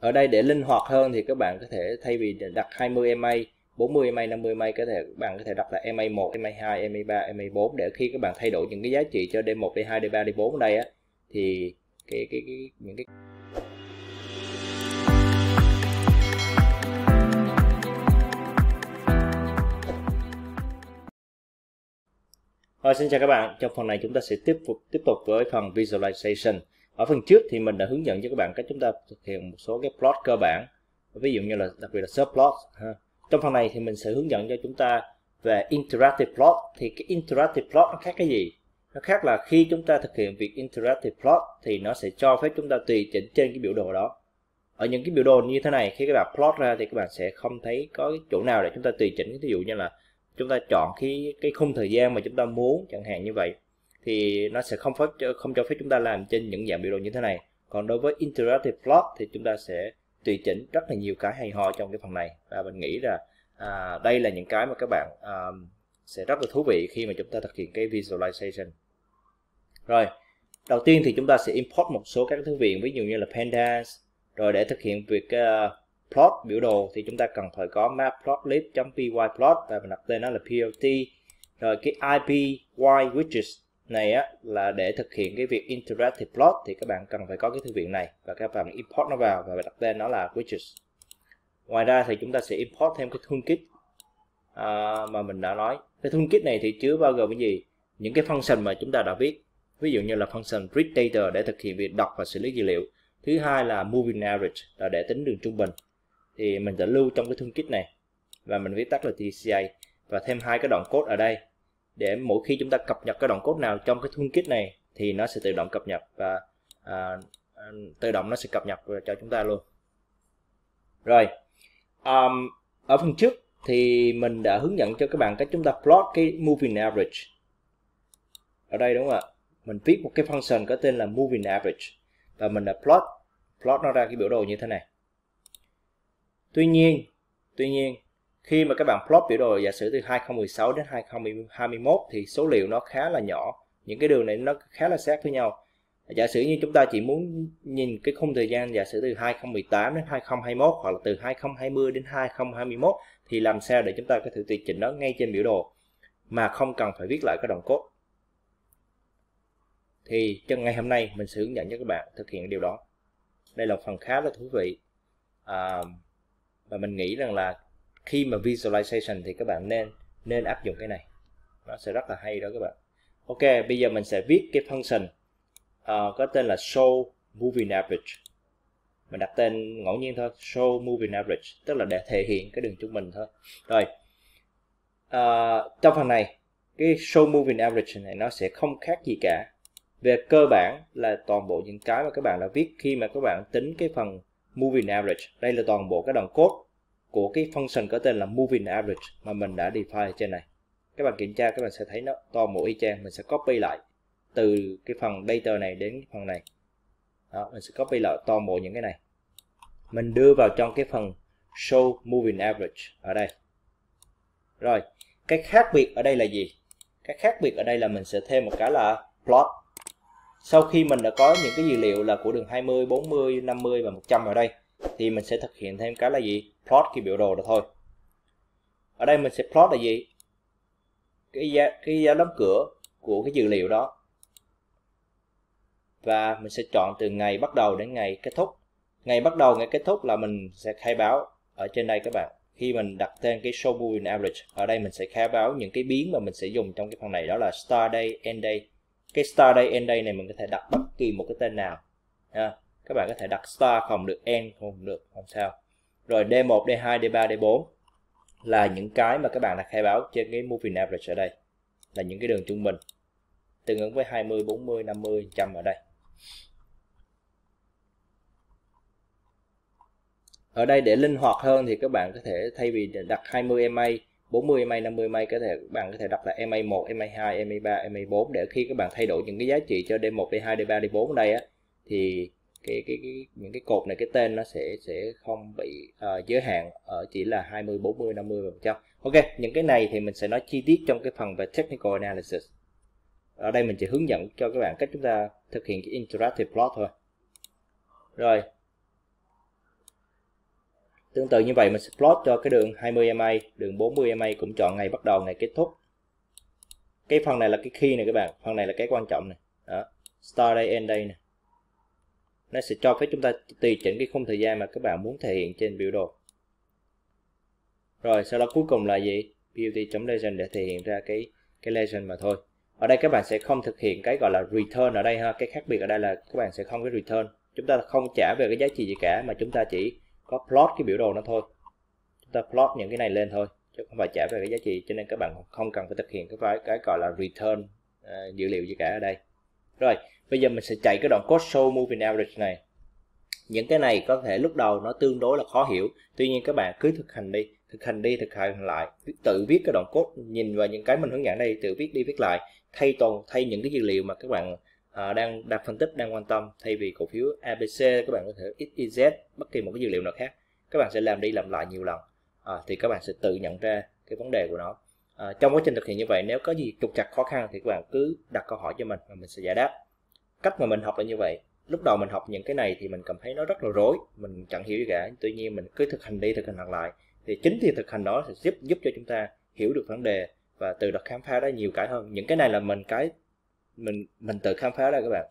ở đây để linh hoạt hơn thì các bạn có thể thay vì đặt 20 MA 40 MA 50 MA có thể bạn có thể đặt là MA 1 MA 2 MA 3 MA 4 để khi các bạn thay đổi những cái giá trị cho D1 D2 D3 D4 ở đây á thì cái cái, cái những cái Rồi, xin chào các bạn. Trong phần này chúng ta sẽ tiếp tục tiếp tục với phần visualization ở phần trước thì mình đã hướng dẫn cho các bạn cách chúng ta thực hiện một số cái plot cơ bản ví dụ như là đặc biệt là subplot ha. trong phần này thì mình sẽ hướng dẫn cho chúng ta về interactive plot thì cái interactive plot nó khác cái gì nó khác là khi chúng ta thực hiện việc interactive plot thì nó sẽ cho phép chúng ta tùy chỉnh trên cái biểu đồ đó ở những cái biểu đồ như thế này khi các bạn plot ra thì các bạn sẽ không thấy có cái chỗ nào để chúng ta tùy chỉnh ví dụ như là chúng ta chọn khi cái khung thời gian mà chúng ta muốn chẳng hạn như vậy thì nó sẽ không phép không cho phép chúng ta làm trên những dạng biểu đồ như thế này còn đối với interactive plot thì chúng ta sẽ tùy chỉnh rất là nhiều cái hay ho trong cái phần này và mình nghĩ là à, đây là những cái mà các bạn à, sẽ rất là thú vị khi mà chúng ta thực hiện cái visualization rồi đầu tiên thì chúng ta sẽ import một số các thư viện ví dụ như là pandas rồi để thực hiện việc uh, plot biểu đồ thì chúng ta cần phải có matplotlib.pyplot và mình đặt tên nó là plt rồi cái ipy widgets này á là để thực hiện cái việc interactive plot thì các bạn cần phải có cái thư viện này và các bạn import nó vào và đặt tên nó là widgets ngoài ra thì chúng ta sẽ import thêm cái toolkit à, mà mình đã nói cái toolkit này thì chứa bao gồm cái gì những cái function mà chúng ta đã viết. ví dụ như là function read data để thực hiện việc đọc và xử lý dữ liệu thứ hai là moving average là để tính đường trung bình thì mình sẽ lưu trong cái toolkit này và mình viết tắt là TCA và thêm hai cái đoạn code ở đây để mỗi khi chúng ta cập nhật cái đoạn code nào trong cái toolkit này thì nó sẽ tự động cập nhật và à, à, tự động nó sẽ cập nhật cho chúng ta luôn rồi um, ở phần trước thì mình đã hướng dẫn cho các bạn cách chúng ta plot cái moving average ở đây đúng không ạ mình viết một cái function có tên là moving average và mình đã plot plot nó ra cái biểu đồ như thế này tuy nhiên tuy nhiên khi mà các bạn plot biểu đồ giả sử từ 2016 đến 2021 thì số liệu nó khá là nhỏ những cái đường này nó khá là sát với nhau giả sử như chúng ta chỉ muốn nhìn cái khung thời gian giả sử từ 2018 đến 2021 hoặc là từ 2020 đến 2021 thì làm sao để chúng ta có thể tùy chỉnh nó ngay trên biểu đồ mà không cần phải viết lại cái đoạn code thì trong ngày hôm nay mình sẽ hướng dẫn cho các bạn thực hiện điều đó đây là phần khá là thú vị à, và mình nghĩ rằng là khi mà visualization thì các bạn nên nên áp dụng cái này nó sẽ rất là hay đó các bạn ok bây giờ mình sẽ viết cái function uh, có tên là show moving average mình đặt tên ngẫu nhiên thôi show moving average tức là để thể hiện cái đường trung bình thôi rồi uh, trong phần này cái show moving average này nó sẽ không khác gì cả về cơ bản là toàn bộ những cái mà các bạn đã viết khi mà các bạn tính cái phần moving average đây là toàn bộ cái đoạn code của cái function có tên là moving average mà mình đã define trên này các bạn kiểm tra các bạn sẽ thấy nó to mẫu y chang mình sẽ copy lại từ cái phần data này đến phần này đó, mình sẽ copy lại to bộ những cái này mình đưa vào trong cái phần show moving average ở đây rồi cái khác biệt ở đây là gì cái khác biệt ở đây là mình sẽ thêm một cái là plot sau khi mình đã có những cái dữ liệu là của đường 20 40 50 và 100 ở đây thì mình sẽ thực hiện thêm cái là gì plot cái biểu đồ đó thôi ở đây mình sẽ plot là gì cái giá cái giá đóng cửa của cái dữ liệu đó và mình sẽ chọn từ ngày bắt đầu đến ngày kết thúc ngày bắt đầu ngày kết thúc là mình sẽ khai báo ở trên đây các bạn khi mình đặt tên cái show Moving average ở đây mình sẽ khai báo những cái biến mà mình sẽ dùng trong cái phần này đó là start day end day cái start day end day này mình có thể đặt bất kỳ một cái tên nào ha các bạn có thể đặt star không được end không được không sao rồi D1, D2, D3, D4 là những cái mà các bạn đã khai báo trên cái moving average ở đây là những cái đường trung bình tương ứng với 20, 40, 50, 100 ở đây ở đây để linh hoạt hơn thì các bạn có thể thay vì đặt 20 MA 40 MA 50 MA có thể các bạn có thể đặt là MA 1 MA 2 MA 3 MA 4 để khi các bạn thay đổi những cái giá trị cho D1 D2 D3 D4 ở đây á thì cái cái, cái những cái cột này cái tên nó sẽ sẽ không bị uh, giới hạn ở chỉ là 20 40 50 phần trăm ok những cái này thì mình sẽ nói chi tiết trong cái phần về technical analysis ở đây mình chỉ hướng dẫn cho các bạn cách chúng ta thực hiện cái interactive plot thôi rồi tương tự như vậy mình sẽ plot cho cái đường 20 ma đường 40 ma cũng chọn ngày bắt đầu ngày kết thúc cái phần này là cái khi này các bạn phần này là cái quan trọng này đó start day end day này nó sẽ cho phép chúng ta tùy chỉnh cái khung thời gian mà các bạn muốn thể hiện trên biểu đồ rồi sau đó cuối cùng là gì beauty.legend để thể hiện ra cái cái legend mà thôi ở đây các bạn sẽ không thực hiện cái gọi là return ở đây ha cái khác biệt ở đây là các bạn sẽ không có return chúng ta không trả về cái giá trị gì cả mà chúng ta chỉ có plot cái biểu đồ nó thôi chúng ta plot những cái này lên thôi chứ không phải trả về cái giá trị cho nên các bạn không cần phải thực hiện cái cái, gọi là return uh, dữ liệu gì cả ở đây rồi bây giờ mình sẽ chạy cái đoạn code show moving average này những cái này có thể lúc đầu nó tương đối là khó hiểu tuy nhiên các bạn cứ thực hành đi thực hành đi thực hành lại tự viết cái đoạn code nhìn vào những cái mình hướng dẫn đây tự viết đi viết lại thay toàn thay những cái dữ liệu mà các bạn à, đang đặt phân tích đang quan tâm thay vì cổ phiếu ABC các bạn có thể XYZ bất kỳ một cái dữ liệu nào khác các bạn sẽ làm đi làm lại nhiều lần à, thì các bạn sẽ tự nhận ra cái vấn đề của nó à, trong quá trình thực hiện như vậy nếu có gì trục trặc khó khăn thì các bạn cứ đặt câu hỏi cho mình và mình sẽ giải đáp cách mà mình học là như vậy lúc đầu mình học những cái này thì mình cảm thấy nó rất là rối mình chẳng hiểu gì cả tuy nhiên mình cứ thực hành đi thực hành lại thì chính thì thực hành đó sẽ giúp giúp cho chúng ta hiểu được vấn đề và từ đó khám phá ra nhiều cái hơn những cái này là mình cái mình mình tự khám phá ra các bạn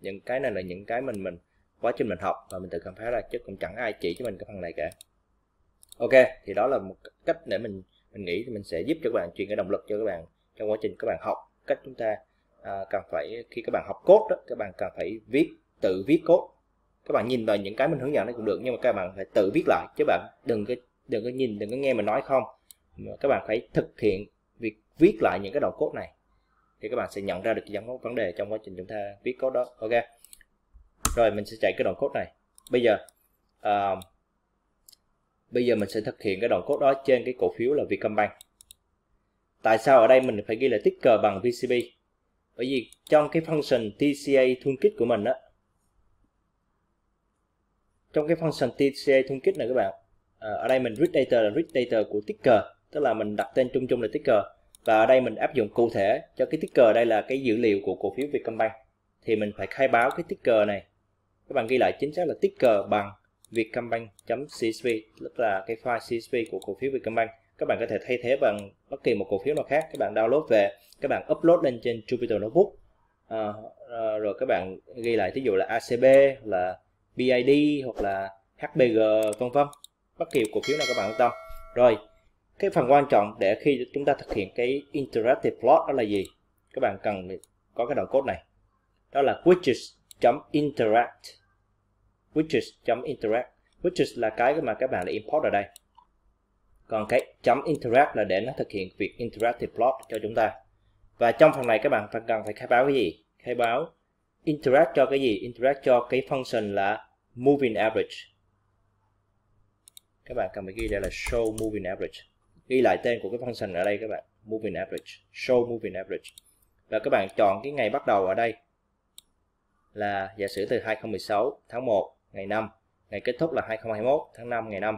những cái này là những cái mình mình quá trình mình học và mình tự khám phá ra chứ cũng chẳng ai chỉ cho mình cái phần này cả ok thì đó là một cách để mình mình nghĩ thì mình sẽ giúp cho các bạn truyền cái động lực cho các bạn trong quá trình các bạn học cách chúng ta Ờ, cần phải khi các bạn học code đó các bạn cần phải viết tự viết code các bạn nhìn vào những cái mình hướng dẫn nó cũng được nhưng mà các bạn phải tự viết lại chứ bạn đừng có đừng có nhìn đừng có nghe mình nói không các bạn phải thực hiện việc viết lại những cái đầu code này thì các bạn sẽ nhận ra được những vấn đề trong quá trình chúng ta viết code đó ok rồi mình sẽ chạy cái đoạn code này bây giờ uh, bây giờ mình sẽ thực hiện cái đoạn code đó trên cái cổ phiếu là Vietcombank tại sao ở đây mình phải ghi là ticker bằng VCB bởi vì trong cái function TCA toolkit của mình á trong cái function TCA toolkit này các bạn à, ở đây mình read data là read data của ticker tức là mình đặt tên chung chung là ticker và ở đây mình áp dụng cụ thể cho cái ticker đây là cái dữ liệu của cổ phiếu Vietcombank thì mình phải khai báo cái ticker này các bạn ghi lại chính xác là ticker bằng vietcombank.csv tức là cái file csv của cổ phiếu Vietcombank các bạn có thể thay thế bằng bất kỳ một cổ phiếu nào khác các bạn download về các bạn upload lên trên Jupyter Notebook à, à, rồi các bạn ghi lại ví dụ là ACB là BID hoặc là HBG vân vân bất kỳ cổ phiếu nào các bạn quan tâm rồi cái phần quan trọng để khi chúng ta thực hiện cái interactive plot đó là gì các bạn cần có cái đoạn code này đó là widgets.interact widgets.interact widgets là cái mà các bạn đã import ở đây còn cái chấm interact là để nó thực hiện việc interactive plot cho chúng ta và trong phần này các bạn cần phải khai báo cái gì khai báo interact cho cái gì interact cho cái function là moving average các bạn cần phải ghi đây là show moving average ghi lại tên của cái function ở đây các bạn moving average show moving average và các bạn chọn cái ngày bắt đầu ở đây là giả sử từ 2016 tháng 1 ngày 5 ngày kết thúc là 2021 tháng 5 ngày 5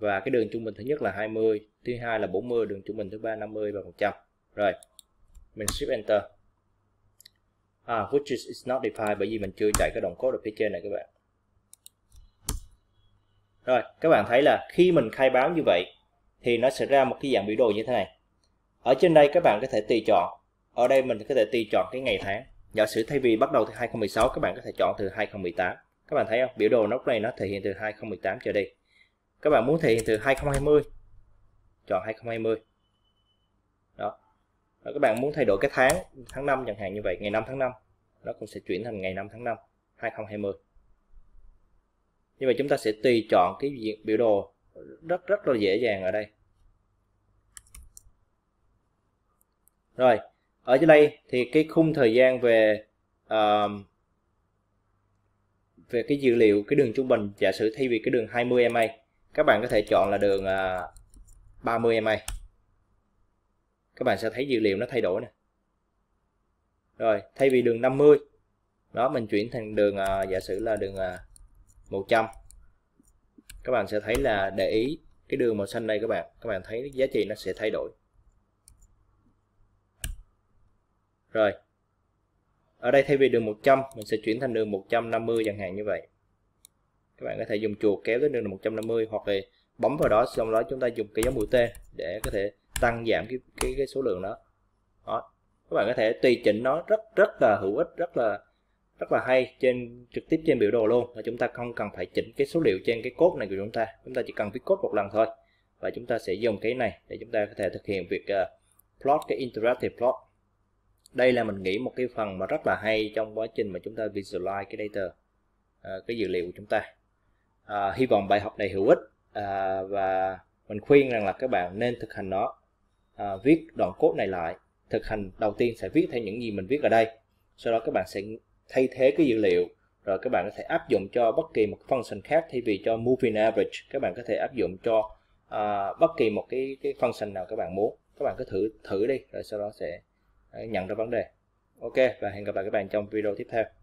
và cái đường trung bình thứ nhất là 20 thứ hai là 40 đường trung bình thứ ba 50 và 100 rồi mình shift enter à, which is, is not defined bởi vì mình chưa chạy cái đoạn code ở phía trên này các bạn rồi các bạn thấy là khi mình khai báo như vậy thì nó sẽ ra một cái dạng biểu đồ như thế này ở trên đây các bạn có thể tùy chọn ở đây mình có thể tùy chọn cái ngày tháng giả sử thay vì bắt đầu từ 2016 các bạn có thể chọn từ 2018 các bạn thấy không biểu đồ nó này nó thể hiện từ 2018 trở đi các bạn muốn thể hiện từ 2020 chọn 2020 đó và các bạn muốn thay đổi cái tháng tháng 5 chẳng hạn như vậy ngày 5 tháng 5 nó cũng sẽ chuyển thành ngày 5 tháng 5 2020 như vậy chúng ta sẽ tùy chọn cái diện biểu đồ rất rất là dễ dàng ở đây rồi ở dưới đây thì cái khung thời gian về uh, về cái dữ liệu cái đường trung bình giả sử thay vì cái đường 20 MA các bạn có thể chọn là đường 30 à, ma các bạn sẽ thấy dữ liệu nó thay đổi nè rồi thay vì đường 50 đó mình chuyển thành đường à, giả sử là đường 100 à, các bạn sẽ thấy là để ý cái đường màu xanh đây các bạn các bạn thấy giá trị nó sẽ thay đổi rồi ở đây thay vì đường 100 mình sẽ chuyển thành đường 150 chẳng hạn như vậy các bạn có thể dùng chuột kéo đến đường 150 hoặc là bấm vào đó xong đó chúng ta dùng cái dấu mũi tên để có thể tăng giảm cái cái, cái số lượng đó. đó các bạn có thể tùy chỉnh nó rất rất là hữu ích rất là rất là hay trên trực tiếp trên biểu đồ luôn và chúng ta không cần phải chỉnh cái số liệu trên cái cốt này của chúng ta chúng ta chỉ cần viết cốt một lần thôi và chúng ta sẽ dùng cái này để chúng ta có thể thực hiện việc uh, plot cái interactive plot đây là mình nghĩ một cái phần mà rất là hay trong quá trình mà chúng ta visualize cái data uh, cái dữ liệu của chúng ta à, hy vọng bài học này hữu ích à, và mình khuyên rằng là các bạn nên thực hành nó à, viết đoạn cốt này lại thực hành đầu tiên sẽ viết theo những gì mình viết ở đây sau đó các bạn sẽ thay thế cái dữ liệu rồi các bạn có thể áp dụng cho bất kỳ một function khác thay vì cho moving average các bạn có thể áp dụng cho uh, bất kỳ một cái cái function nào các bạn muốn các bạn cứ thử thử đi rồi sau đó sẽ nhận ra vấn đề ok và hẹn gặp lại các bạn trong video tiếp theo